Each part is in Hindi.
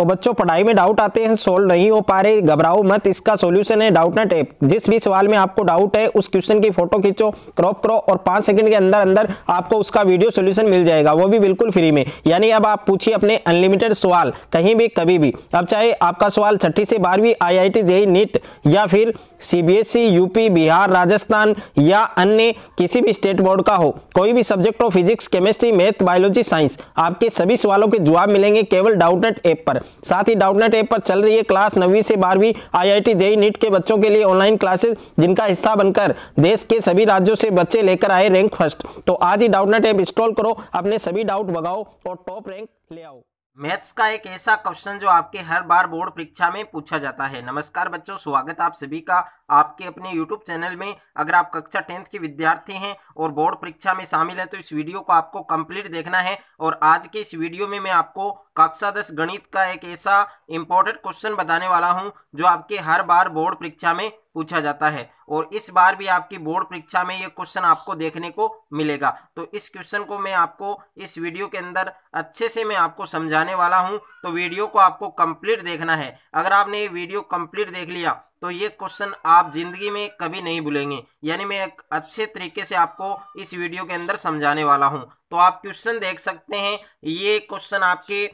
तो बच्चों पढ़ाई में डाउट आते हैं सोल्व नहीं हो पा रहे घबराओ मत इसका सोल्यूशन है डाउट नट ऐप जिस भी सवाल में आपको डाउट है उस क्वेश्चन की फोटो खींचो क्रॉप करो और पांच सेकंड के अंदर अंदर आपको उसका वीडियो सोल्यूशन मिल जाएगा वो भी बिल्कुल फ्री में यानी अब आप पूछिए अपने अनलिमिटेड सवाल कहीं भी कभी भी अब चाहे आपका सवाल छठी से बारहवीं I I T JEE NEET या फिर CBSE UP e, Bihar Rajasthan या अन्य किसी भी स्टेट बोर्ड का हो कोई भी सब्जेक्ट हो physics chemistry math biology science आपके सभी सवालों के जवाब मिलेंगे केवल डाउट नट ऐप पर साथ ही डाउटनेट ऐप पर चल रही है क्लास नवी से बारहवीं आईआईटी जेई नीट के बच्चों के लिए ऑनलाइन क्लासेस जिनका हिस्सा बनकर देश के सभी राज्यों से बच्चे लेकर आए रैंक फर्स्ट तो आज ही डाउटनेट ऐप इंस्टॉल करो अपने सभी डाउट भगाओ और टॉप रैंक ले आओ मैथ्स का एक ऐसा क्वेश्चन जो आपके हर बार बोर्ड परीक्षा में पूछा जाता है नमस्कार बच्चों स्वागत आप सभी का आपके अपने यूट्यूब चैनल में अगर आप कक्षा टेंथ के विद्यार्थी हैं और बोर्ड परीक्षा में शामिल हैं तो इस वीडियो को आपको कंप्लीट देखना है और आज के इस वीडियो में मैं आपको कक्षा दस गणित का एक ऐसा इंपॉर्टेंट क्वेश्चन बताने वाला हूँ जो आपके हर बार बोर्ड परीक्षा में पूछा जाता है और इस बार भी आपकी बोर्ड परीक्षा में ये क्वेश्चन आपको देखने को मिलेगा तो इस क्वेश्चन को मैं आपको इस वीडियो के अंदर अच्छे से मैं आपको समझाने वाला हूँ तो वीडियो को आपको कंप्लीट देखना है अगर आपने ये वीडियो कंप्लीट देख लिया तो ये क्वेश्चन आप ज़िंदगी में कभी नहीं भूलेंगे यानी मैं एक अच्छे तरीके से आपको इस वीडियो के अंदर समझाने वाला हूँ तो आप क्वेश्चन देख सकते हैं ये क्वेश्चन आपके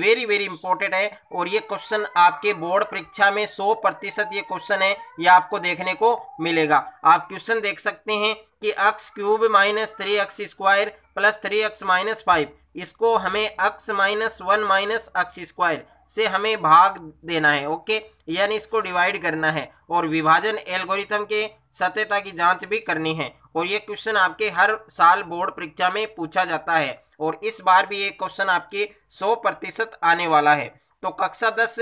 वेरी वेरी इंपॉर्टेंट है और ये क्वेश्चन आपके बोर्ड परीक्षा में सौ प्रतिशत ये क्वेश्चन है ये आपको देखने को मिलेगा आप क्वेश्चन देख सकते हैं कि x cube minus three x square plus three x minus five इसको हमें x minus one minus x square से हमें भाग देना है ओके यानी इसको डिवाइड करना है और विभाजन एल्गोरिथम के सत्यता की जांच भी करनी है और ये क्वेश्चन आपके हर साल बोर्ड परीक्षा में पूछा जाता है और इस बार भी ये क्वेश्चन आपके 100 प्रतिशत आने वाला है तो कक्षा दस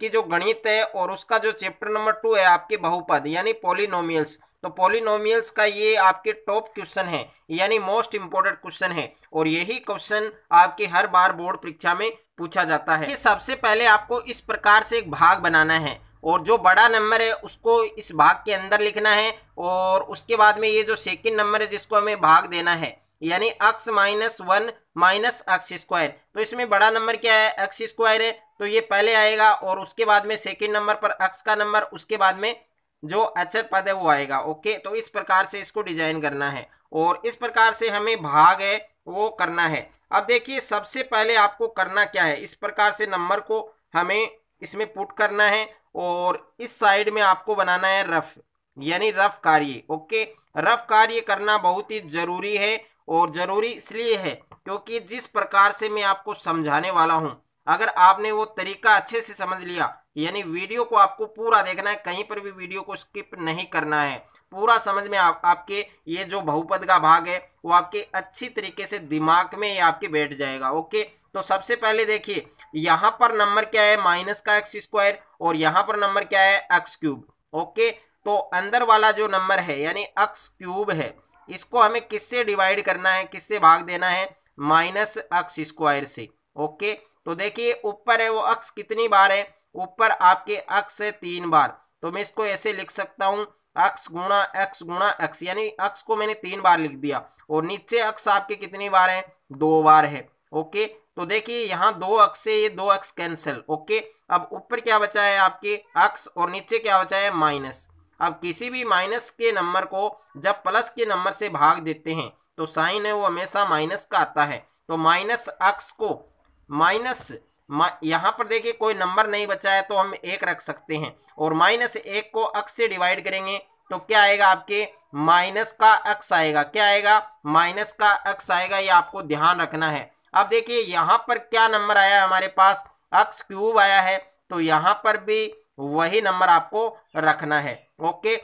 की जो गणित है और उसका जो चैप्टर नंबर टू है आपके बहुपद यानी पोलिनोमियल्स तो पोलिनोमियल्स का ये आपके टॉप क्वेश्चन है यानी मोस्ट इंपॉर्टेंट क्वेश्चन है और यही क्वेश्चन आपके हर बार बोर्ड परीक्षा में पूछा जाता है सबसे पहले आपको इस प्रकार से एक भाग बनाना है और जो बड़ा नंबर है उसको इस भाग के अंदर लिखना है और उसके बाद में ये जो सेकेंड नंबर है जिसको हमें भाग देना है यानी x minus one minus x square तो इसमें बड़ा नंबर क्या है एक्स स्क्वायर है तो ये पहले आएगा और उसके बाद में सेकेंड नंबर पर अक्स का नंबर उसके बाद में जो अचर पद है वो आएगा ओके तो इस प्रकार से इसको डिजाइन करना है और इस प्रकार से हमें भाग है वो करना है अब देखिए सबसे पहले आपको करना क्या है इस प्रकार से नंबर को हमें इसमें पुट करना है और इस साइड में आपको बनाना है रफ यानी रफ कार्य ओके रफ कार्य करना बहुत ही ज़रूरी है और ज़रूरी इसलिए है क्योंकि जिस प्रकार से मैं आपको समझाने वाला हूँ अगर आपने वो तरीका अच्छे से समझ लिया यानी वीडियो को आपको पूरा देखना है कहीं पर भी वीडियो को स्किप नहीं करना है पूरा समझ में आप आपके ये जो बहुपद का भाग है वो आपके अच्छी तरीके से दिमाग में ये आपके बैठ जाएगा ओके तो सबसे पहले देखिए यहाँ पर नंबर क्या है माइनस का एक्स स्क्वायर और यहाँ पर नंबर क्या है एक्स क्यूब ओके तो अंदर वाला जो नंबर है यानी एक्स क्यूब है इसको हमें किससे डिवाइड करना है किससे भाग देना है माइनस एक्स स्क्वायर से ओके तो देखिए ऊपर है वो अक्स कितनी बार है ऊपर आपके अक्स है तीन बार तो मैं इसको ऐसे लिख सकता हूँ अक्स गुणा एक्स गुणा एक्स यानी अक्स को मैंने तीन बार लिख दिया और नीचे अक्स आपके कितनी बार है दो बार है ओके तो देखिए यहाँ दो अक्स है ये दो अक्स कैंसिल ओके अब ऊपर क्या बचा है आपके अक्स और नीचे क्या बचा है माइनस अब किसी भी माइनस के नंबर को जब प्लस के नंबर से भाग देते हैं तो साइन है वो हमेशा माइनस का आता है तो माइनस अक्स को माइनस यहाँ पर देखिए कोई नंबर नहीं बचा है तो हम एक रख सकते हैं और माइनस एक को अक्स से डिवाइड करेंगे तो क्या आएगा आपके माइनस का अक्स आएगा क्या आएगा माइनस का अक्स आएगा ये आपको ध्यान रखना है अब देखिए यहाँ पर क्या नंबर आया है हमारे पास अक्स क्यूब आया है तो यहाँ पर भी वही नंबर आपको रखना है ओके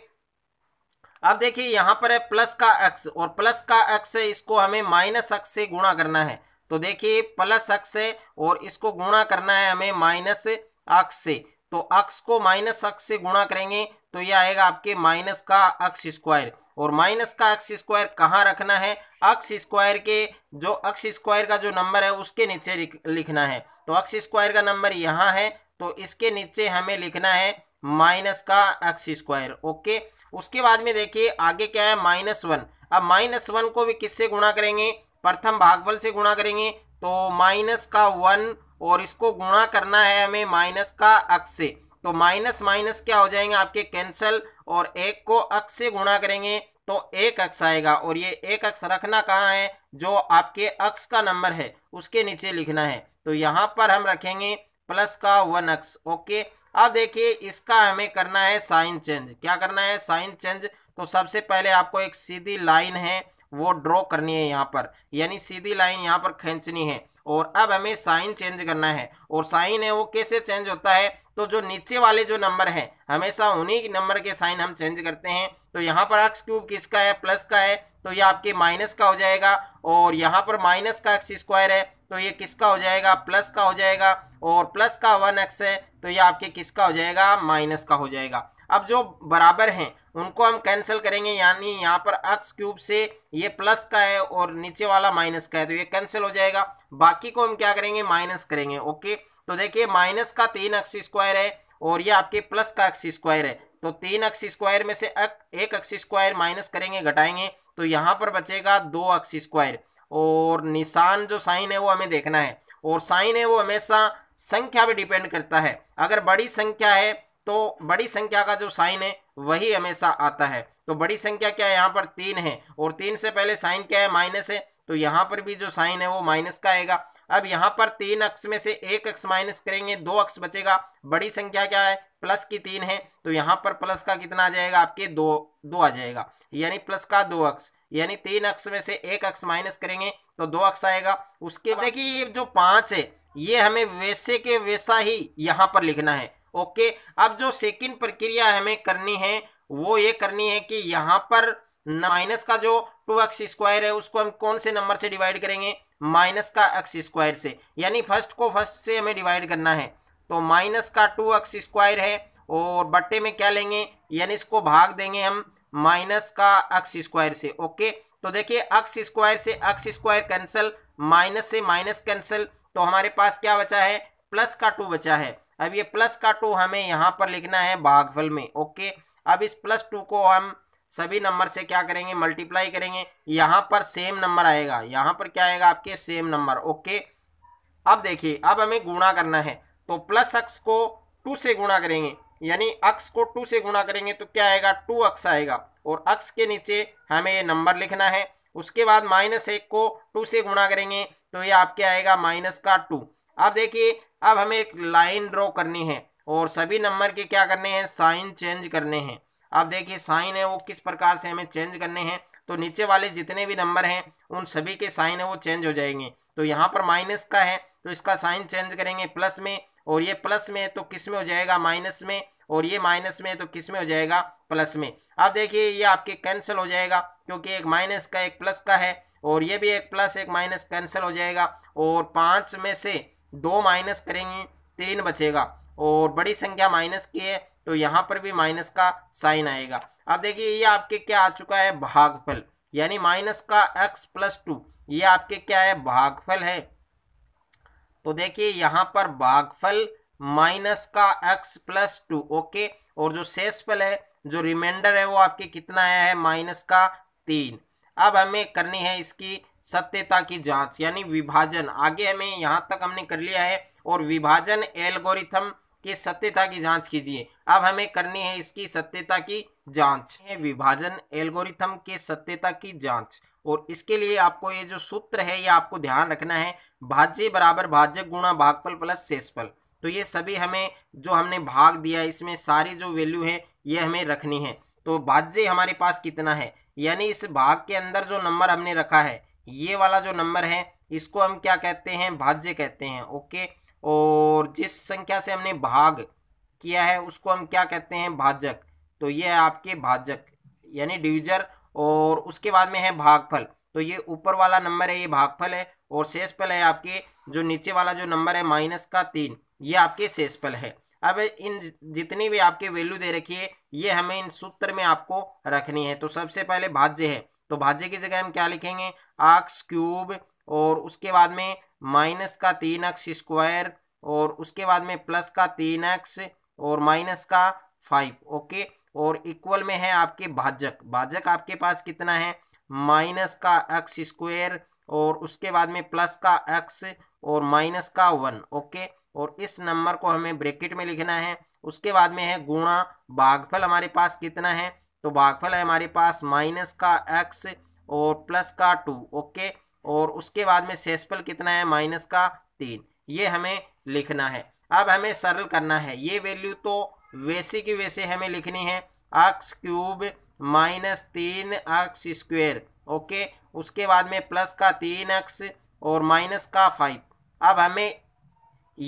अब देखिए यहाँ पर है प्लस का अक्स और प्लस का अक्स है इसको हमें माइनस अक्स से गुणा करना है तो देखिए प्लस अक्स है और इसको गुणा करना है हमें माइनस अक्स से तो अक्स को माइनस अक्स से गुणा करेंगे तो यह आएगा आपके माइनस का अक्स स्क्वायर और माइनस का अक्स स्क्वायर कहाँ रखना है अक्स स्क्वायर के जो अक्स स्क्वायर का जो नंबर है उसके नीचे लिखना है तो अक्स स्क्वायर का नंबर यहाँ है तो इसके नीचे हमें लिखना है माइनस का एक्स स्क्वायर ओके उसके बाद में देखिए आगे क्या है माइनस वन अब माइनस वन को भी किससे गुणा करेंगे प्रथम भागफल से गुणा करेंगे तो माइनस का वन और इसको गुणा करना है हमें माइनस का अक्स से तो माइनस माइनस क्या हो जाएंगे आपके कैंसल और एक को अक्स से गुणा करेंगे तो एक अक्स आएगा और ये एक अक्स रखना कहाँ है जो आपके अक्स का नंबर है उसके नीचे लिखना है तो यहाँ पर हम रखेंगे प्लस का वन अक्स ओके अब देखिए इसका हमें करना है साइन चेंज क्या करना है साइन चेंज तो सबसे पहले आपको एक सीधी लाइन है वो ड्रॉ करनी है यहाँ पर यानी सीधी लाइन यहाँ पर खींचनी है और अब हमें साइन चेंज करना है और साइन है वो कैसे चेंज होता है तो जो नीचे वाले जो नंबर हैं हमेशा उन्हीं नंबर के साइन हम चेंज करते हैं तो यहाँ पर एक्स क्यूब किसका है प्लस का है तो ये आपके माइनस का हो जाएगा और यहाँ पर माइनस का एक्स स्क्वायर है तो ये किसका हो जाएगा प्लस का हो जाएगा और प्लस का वन एक्स है तो ये आपके किसका हो जाएगा माइनस का हो जाएगा अब जो बराबर हैं उनको हम कैंसिल करेंगे यानी यहाँ पर एक्स क्यूब से ये प्लस का है और नीचे वाला माइनस का है तो ये कैंसिल हो जाएगा बाकी को हम क्या करेंगे माइनस करेंगे ओके तो देखिए माइनस का तीन एक्स स्क्वायर है और ये आपके प्लस का एक्स स्क्वायर है तो तीन एक्स स्क्वायर में से एक एक्स स्क्वायर माइनस करेंगे घटाएंगे तो यहाँ पर बचेगा दो एक्स स्क्वायर और निशान जो साइन है वो हमें देखना है और साइन है वो हमेशा संख्या पर डिपेंड करता है अगर बड़ी संख्या है तो बड़ी संख्या का जो साइन है वही हमेशा आता है तो बड़ी संख्या क्या है यहाँ पर तीन है और तीन से पहले साइन क्या है माइनस है तो यहाँ पर भी जो साइन है वो माइनस का आएगा अब यहाँ पर तीन अक्स में से एक अक्स माइनस करेंगे दो अक्स बचेगा बड़ी संख्या क्या है प्लस की तीन है तो यहाँ पर प्लस का कितना आ जाएगा आपके दो दो आ जाएगा यानी प्लस का दो अक्स यानी तीन अक्स में से एक अक्स माइनस करेंगे तो दो अक्स आएगा उसके देखिए ये जो पांच है ये हमें वैसे के वैसा ही यहाँ पर लिखना है ओके अब जो सेकंड प्रक्रिया हमें करनी है वो ये करनी है कि यहाँ पर माइनस का जो टू एक्स स्क्वायर है उसको हम कौन से नंबर से डिवाइड करेंगे माइनस का एक्स स्क्वायर से यानी फर्स्ट को फर्स्ट से हमें डिवाइड करना है तो माइनस का टू एक्स स्क्वायर है और बट्टे में क्या लेंगे यानी इसको भाग देंगे हम माइनस का एक्स स्क्वायर से ओके तो देखिए एक्स स्क्वायर से एक्स स्क्वायर कैंसिल माइनस से माइनस कैंसिल तो हमारे पास क्या बचा है प्लस का टू बचा है अब ये प्लस का टू हमें यहाँ पर लिखना है भागफल में ओके अब इस प्लस टू को हम सभी नंबर से क्या करेंगे मल्टीप्लाई करेंगे यहाँ पर सेम नंबर आएगा यहाँ पर क्या आएगा आपके सेम नंबर ओके अब देखिए अब हमें गुणा करना है तो प्लस अक्स को टू से गुणा करेंगे यानी अक्स को टू से गुणा करेंगे तो क्या आएगा टू अक्स आएगा और अक्स के नीचे हमें ये नंबर लिखना है उसके बाद माइनस एक को टू से गुणा करेंगे तो ये आपके आएगा माइनस का टू अब देखिए अब हमें एक लाइन ड्रॉ करनी है और सभी नंबर के क्या करने हैं साइन चेंज करने हैं अब देखिए साइन है वो किस प्रकार से हमें चेंज करने हैं तो नीचे वाले जितने भी नंबर हैं उन सभी के साइन है वो चेंज हो जाएंगे तो यहाँ पर माइनस का है तो इसका साइन चेंज करेंगे प्लस में और ये प्लस में तो किस में हो जाएगा माइनस में और ये माइनस में तो किस में हो जाएगा प्लस में अब देखिए ये आपके कैंसिल हो जाएगा क्योंकि एक माइनस का एक प्लस का है और ये भी एक प्लस एक माइनस कैंसिल हो जाएगा और पाँच में से दो माइनस करेंगे तीन बचेगा और बड़ी संख्या माइनस की है तो यहाँ पर भी माइनस का साइन आएगा अब देखिए ये आपके क्या आ चुका है भागफल यानी माइनस का एक्स प्लस टू ये आपके क्या है भागफल है तो देखिए यहाँ पर भागफल माइनस का एक्स प्लस टू ओके और जो शेषफल है जो रिमाइंडर है वो आपके कितना आया है माइनस का तीन अब हमें करनी है इसकी सत्यता की जांच यानी विभाजन आगे हमें यहाँ तक हमने कर लिया है और विभाजन एल्गोरिथम की सत्यता की जांच कीजिए अब हमें करनी है इसकी सत्यता की जांच है विभाजन एल्गोरिथम के सत्यता की जांच और इसके लिए आपको ये जो सूत्र है ये आपको ध्यान रखना है भाज्य बराबर भाज्य गुणा भागफल प्लस शेषफल तो ये सभी हमें जो हमने भाग दिया इसमें सारी जो वैल्यू है ये हमें रखनी है तो भाज्य हमारे पास कितना है यानी इस भाग के अंदर जो नंबर हमने रखा है ये वाला जो नंबर है इसको हम क्या कहते हैं भाज्य कहते हैं ओके और जिस संख्या से हमने भाग किया है उसको हम क्या कहते हैं भाजक तो ये है आपके भाजक यानी डिविजर और उसके बाद में है भागफल तो ये ऊपर वाला नंबर है ये भागफल है और शेषफल है आपके जो नीचे वाला जो नंबर है माइनस का तीन ये आपके शेषफल है अब इन जितनी भी आपके वैल्यू दे रखी है ये हमें इन सूत्र में आपको रखनी है तो सबसे पहले भाज्य है तो भाज्य की जगह हम क्या लिखेंगे अक्स क्यूब और उसके बाद में माइनस का तीन एक्स स्क्वायर और उसके बाद में प्लस का तीन एक्स और माइनस का फाइव ओके और इक्वल में है आपके भाजक भाजक आपके पास कितना है माइनस का एक्स स्क्वायर और उसके बाद में प्लस का एक्स और माइनस का वन ओके और इस नंबर को हमें ब्रैकेट में लिखना है उसके बाद में है गुणा भागफल हमारे पास कितना है तो भागफल है हमारे पास माइनस का एक्स और प्लस का टू ओके और उसके बाद में सेसफल कितना है माइनस का तीन ये हमें लिखना है अब हमें सरल करना है ये वैल्यू तो वैसे की वैसे हमें लिखनी है एक्स क्यूब माइनस तीन एक्स स्क्वेयर ओके उसके बाद में प्लस का तीन एक्स और माइनस का फाइव अब हमें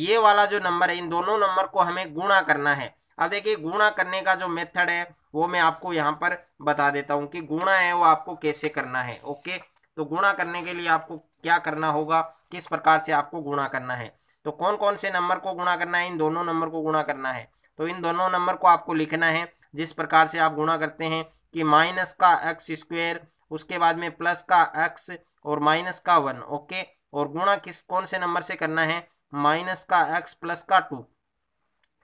ये वाला जो नंबर है इन दोनों नंबर को हमें गुणा करना है अब देखिए गुणा करने का जो मेथड है वो मैं आपको यहाँ पर बता देता हूँ कि गुणा है वो आपको कैसे करना है ओके तो गुणा करने के लिए आपको क्या करना होगा किस प्रकार से आपको गुणा करना है तो कौन कौन से नंबर को गुणा करना है इन दोनों नंबर को गुणा करना है तो इन दोनों नंबर को आपको लिखना है जिस प्रकार से आप गुणा करते हैं कि माइनस का एक्स स्क्वेयर उसके बाद में प्लस का एक्स और माइनस का वन ओके और गुणा किस कौन से नंबर से करना है माइनस का एक्स प्लस का टू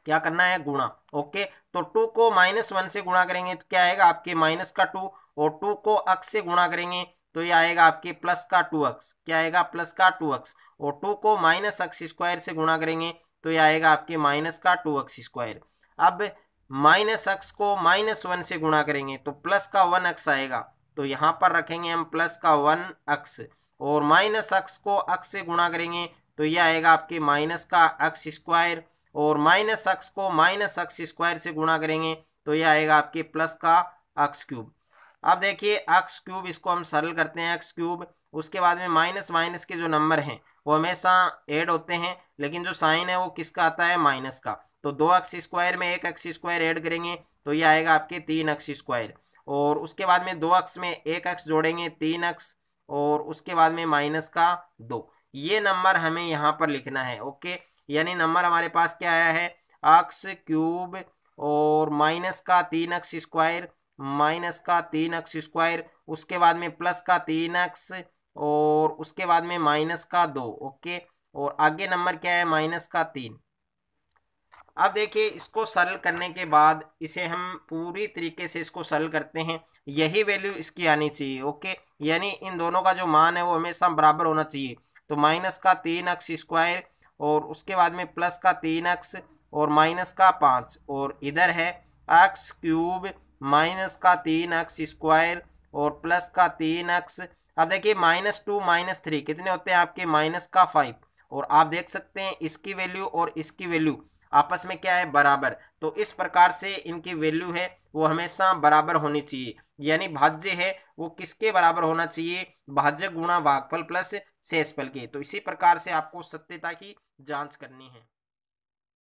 क्या करना है गुणा ओके तो टू को माइनस वन से गुणा करेंगे तो क्या आएगा आपके माइनस का टू और टू को अक्स से गुणा करेंगे तो ये आएगा आपके प्लस का टू अक्स क्या आएगा प्लस का टू अक्स और टू को माइनस अक्स स्क्वायर से गुणा करेंगे तो ये आएगा आपके माइनस का टू अक्स स्क्वायर अब माइनस अक्स को माइनस वन से गुणा करेंगे तो प्लस का वन अक्स आएगा तो यहाँ पर रखेंगे हम प्लस का वन अक्स और माइनस अक्स को अक्स से गुणा करेंगे तो यह आएगा आपके माइनस का अक्स स्क्वायर और माइनस अक्स को माइनस अक्स स्क्वायर से गुणा करेंगे तो यह आएगा आपके प्लस का अक्स क्यूब अब देखिए अक्स क्यूब इसको हम सरल करते हैं अक्स क्यूब उसके बाद में माइनस माइनस के जो नंबर हैं वो हमेशा ऐड होते हैं लेकिन जो साइन है वो किसका आता है माइनस का तो दो अक्स स्क्वायर में एक अक्स स्क्वायर ऐड करेंगे तो ये आएगा आपके तीन अक्स स्क्वायर और उसके बाद में दो अक्स में एक अक्स जोड़ेंगे तीन अक्स और उसके बाद में माइनस का दो ये नंबर हमें यहाँ पर लिखना है ओके यानी नंबर हमारे पास क्या आया है अक्स क्यूब और माइनस का तीन अक्स स्क्वायर माइनस का तीन अक्स स्क्वायर उसके बाद में प्लस का तीन अक्स और उसके बाद में माइनस का दो ओके और आगे नंबर क्या है माइनस का तीन अब देखिए इसको सरल करने के बाद इसे हम पूरी तरीके से इसको सरल करते हैं यही वैल्यू इसकी आनी चाहिए ओके यानी इन दोनों का जो मान है वो हमेशा बराबर होना चाहिए तो माइनस का तीन अक्स स्क्वायर और उसके बाद में प्लस का तीन एक्स और माइनस का पाँच और इधर है एक्स क्यूब माइनस का तीन एक्स स्क्वायर और प्लस का तीन एक्स अब देखिए माइनस टू माइनस थ्री कितने होते हैं आपके माइनस का फाइव और आप देख सकते हैं इसकी वैल्यू और इसकी वैल्यू आपस में क्या है बराबर तो इस प्रकार से इनकी वैल्यू है वो हमेशा बराबर होनी चाहिए यानी भाज्य है वो किसके बराबर होना चाहिए भाज्य गुणा भागफल प्लस पल के तो इसी प्रकार से आपको सत्यता की जांच करनी है